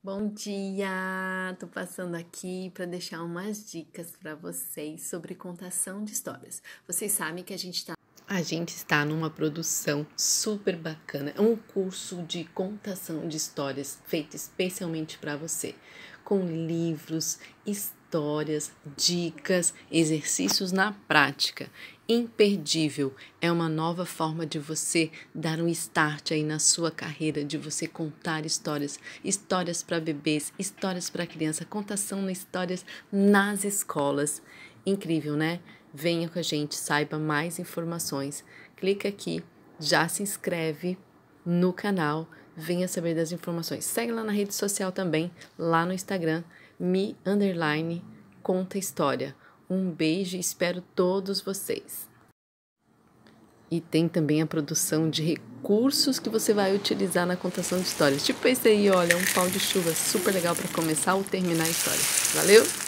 Bom dia! Tô passando aqui para deixar umas dicas para vocês sobre contação de histórias. Vocês sabem que a gente está a gente está numa produção super bacana. É um curso de contação de histórias feito especialmente para você, com livros, histórias, dicas, exercícios na prática imperdível. É uma nova forma de você dar um start aí na sua carreira, de você contar histórias, histórias para bebês, histórias para criança, contação de histórias nas escolas. Incrível, né? Venha com a gente, saiba mais informações. Clica aqui, já se inscreve no canal, venha saber das informações. Segue lá na rede social também, lá no Instagram, me underline conta história. Um beijo e espero todos vocês. E tem também a produção de recursos que você vai utilizar na contação de histórias. Tipo esse aí, olha, um pau de chuva super legal para começar ou terminar a história. Valeu!